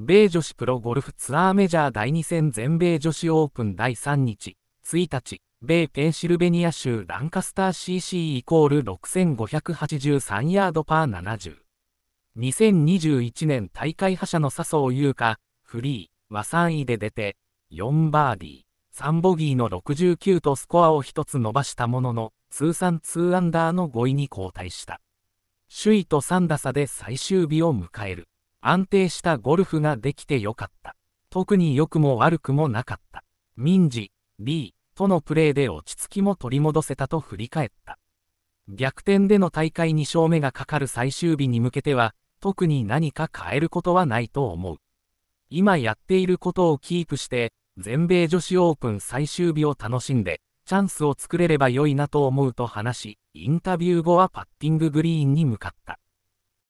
米女子プロゴルフツアーメジャー第2戦全米女子オープン第3日、1日、米ペンシルベニア州ランカスター CC イコール6583ヤードパー70。2021年大会覇者の笹生優花、フリーは3位で出て、4バーディー、3ボギーの69とスコアを1つ伸ばしたものの、通算2アンダーの5位に後退した。首位と3打差で最終日を迎える。安定したゴルフができてよかった。特に良くも悪くもなかった。民事、B とのプレーで落ち着きも取り戻せたと振り返った。逆転での大会2勝目がかかる最終日に向けては、特に何か変えることはないと思う。今やっていることをキープして、全米女子オープン最終日を楽しんで、チャンスを作れれば良いなと思うと話し、インタビュー後はパッティンググリーンに向かった。